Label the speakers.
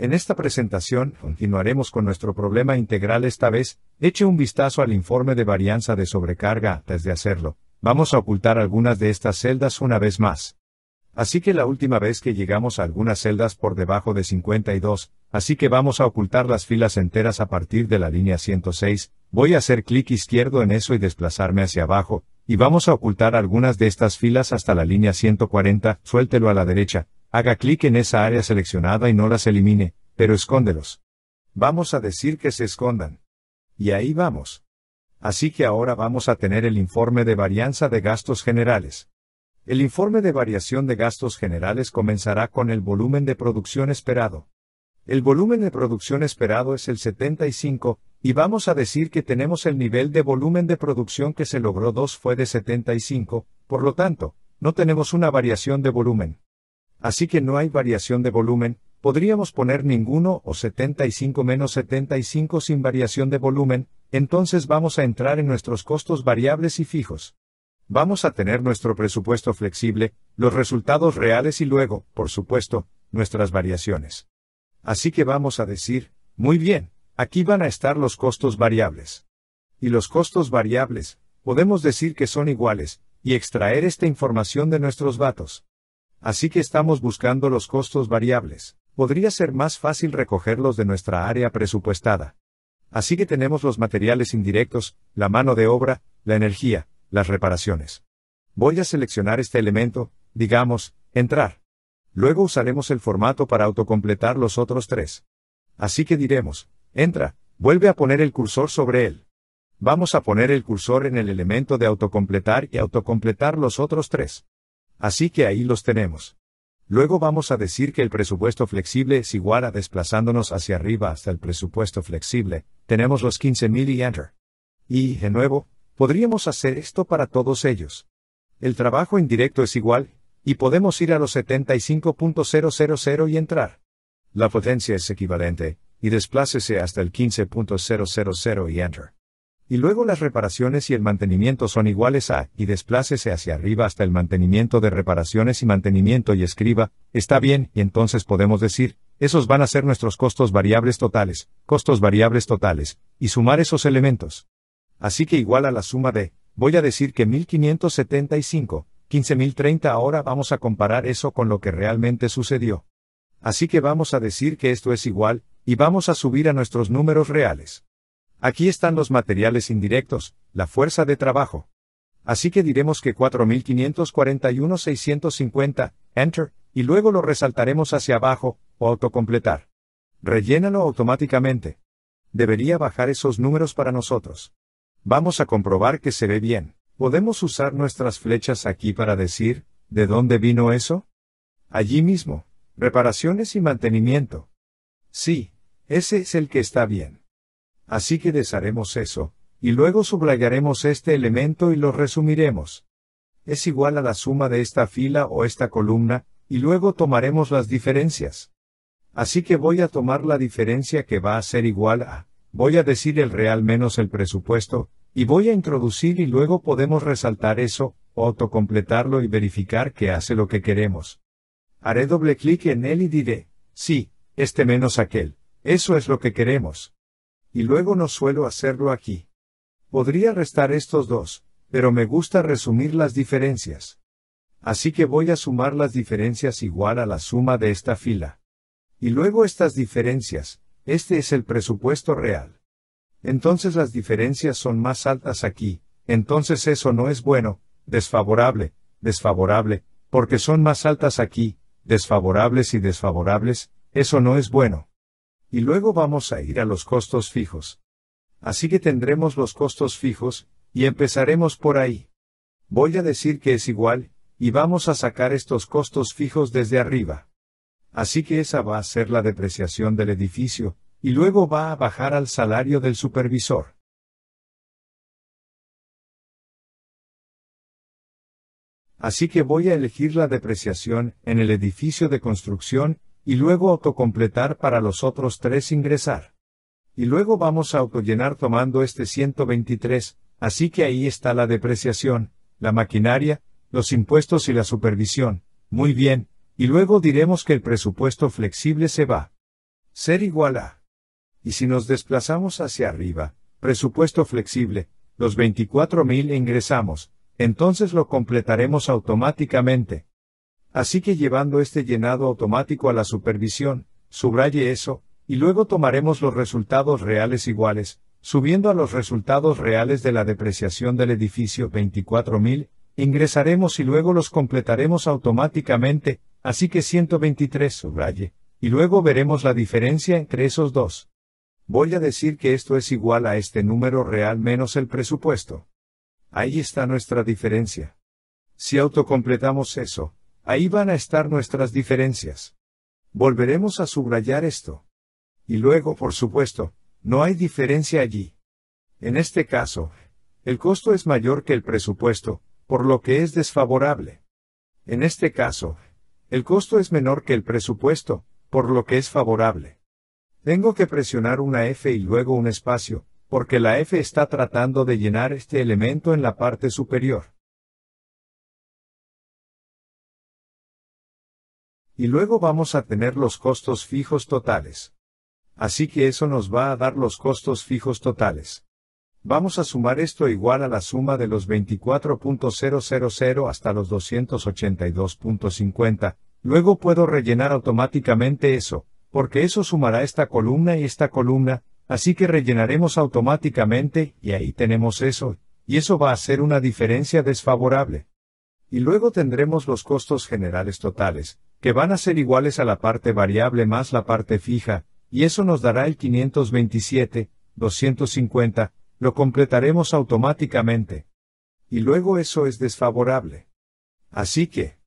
Speaker 1: En esta presentación, continuaremos con nuestro problema integral esta vez, eche un vistazo al informe de varianza de sobrecarga antes de hacerlo. Vamos a ocultar algunas de estas celdas una vez más. Así que la última vez que llegamos a algunas celdas por debajo de 52, así que vamos a ocultar las filas enteras a partir de la línea 106, voy a hacer clic izquierdo en eso y desplazarme hacia abajo, y vamos a ocultar algunas de estas filas hasta la línea 140, suéltelo a la derecha, haga clic en esa área seleccionada y no las elimine, pero escóndelos. Vamos a decir que se escondan. Y ahí vamos. Así que ahora vamos a tener el informe de varianza de gastos generales. El informe de variación de gastos generales comenzará con el volumen de producción esperado. El volumen de producción esperado es el 75, y vamos a decir que tenemos el nivel de volumen de producción que se logró 2 fue de 75, por lo tanto, no tenemos una variación de volumen. Así que no hay variación de volumen, podríamos poner ninguno o 75 menos 75 sin variación de volumen, entonces vamos a entrar en nuestros costos variables y fijos. Vamos a tener nuestro presupuesto flexible, los resultados reales y luego, por supuesto, nuestras variaciones. Así que vamos a decir, muy bien, aquí van a estar los costos variables. Y los costos variables, podemos decir que son iguales, y extraer esta información de nuestros datos. Así que estamos buscando los costos variables. Podría ser más fácil recogerlos de nuestra área presupuestada. Así que tenemos los materiales indirectos, la mano de obra, la energía, las reparaciones. Voy a seleccionar este elemento, digamos, entrar. Luego usaremos el formato para autocompletar los otros tres. Así que diremos, entra, vuelve a poner el cursor sobre él. Vamos a poner el cursor en el elemento de autocompletar y autocompletar los otros tres. Así que ahí los tenemos. Luego vamos a decir que el presupuesto flexible es igual a desplazándonos hacia arriba hasta el presupuesto flexible, tenemos los 15.000 y enter. Y, de nuevo, podríamos hacer esto para todos ellos. El trabajo indirecto es igual, y podemos ir a los 75.000 y entrar. La potencia es equivalente, y desplácese hasta el 15.000 y enter y luego las reparaciones y el mantenimiento son iguales a, y desplácese hacia arriba hasta el mantenimiento de reparaciones y mantenimiento y escriba, está bien, y entonces podemos decir, esos van a ser nuestros costos variables totales, costos variables totales, y sumar esos elementos. Así que igual a la suma de, voy a decir que 1575, 15030 ahora vamos a comparar eso con lo que realmente sucedió. Así que vamos a decir que esto es igual, y vamos a subir a nuestros números reales. Aquí están los materiales indirectos, la fuerza de trabajo. Así que diremos que 4541 enter, y luego lo resaltaremos hacia abajo, o autocompletar. Rellénalo automáticamente. Debería bajar esos números para nosotros. Vamos a comprobar que se ve bien. ¿Podemos usar nuestras flechas aquí para decir, ¿de dónde vino eso? Allí mismo. Reparaciones y mantenimiento. Sí, ese es el que está bien así que desharemos eso, y luego subrayaremos este elemento y lo resumiremos. Es igual a la suma de esta fila o esta columna, y luego tomaremos las diferencias. Así que voy a tomar la diferencia que va a ser igual a, voy a decir el real menos el presupuesto, y voy a introducir y luego podemos resaltar eso, autocompletarlo y verificar que hace lo que queremos. Haré doble clic en él y diré, sí, este menos aquel, eso es lo que queremos y luego no suelo hacerlo aquí. Podría restar estos dos, pero me gusta resumir las diferencias. Así que voy a sumar las diferencias igual a la suma de esta fila. Y luego estas diferencias, este es el presupuesto real. Entonces las diferencias son más altas aquí, entonces eso no es bueno, desfavorable, desfavorable, porque son más altas aquí, desfavorables y desfavorables, eso no es bueno. Y luego vamos a ir a los costos fijos. Así que tendremos los costos fijos, y empezaremos por ahí. Voy a decir que es igual, y vamos a sacar estos costos fijos desde arriba. Así que esa va a ser la depreciación del edificio, y luego va a bajar al salario del supervisor. Así que voy a elegir la depreciación en el edificio de construcción y luego autocompletar para los otros tres ingresar. Y luego vamos a autollenar tomando este 123, así que ahí está la depreciación, la maquinaria, los impuestos y la supervisión, muy bien, y luego diremos que el presupuesto flexible se va. Ser igual a. Y si nos desplazamos hacia arriba, presupuesto flexible, los 24.000 ingresamos, entonces lo completaremos automáticamente, Así que llevando este llenado automático a la supervisión, subraye eso, y luego tomaremos los resultados reales iguales, subiendo a los resultados reales de la depreciación del edificio 24.000, ingresaremos y luego los completaremos automáticamente, así que 123 subraye, y luego veremos la diferencia entre esos dos. Voy a decir que esto es igual a este número real menos el presupuesto. Ahí está nuestra diferencia. Si autocompletamos eso, Ahí van a estar nuestras diferencias. Volveremos a subrayar esto. Y luego, por supuesto, no hay diferencia allí. En este caso, el costo es mayor que el presupuesto, por lo que es desfavorable. En este caso, el costo es menor que el presupuesto, por lo que es favorable. Tengo que presionar una F y luego un espacio, porque la F está tratando de llenar este elemento en la parte superior. Y luego vamos a tener los costos fijos totales. Así que eso nos va a dar los costos fijos totales. Vamos a sumar esto igual a la suma de los 24.000 hasta los 282.50, luego puedo rellenar automáticamente eso, porque eso sumará esta columna y esta columna, así que rellenaremos automáticamente, y ahí tenemos eso, y eso va a ser una diferencia desfavorable. Y luego tendremos los costos generales totales, que van a ser iguales a la parte variable más la parte fija, y eso nos dará el 527, 250, lo completaremos automáticamente. Y luego eso es desfavorable. Así que,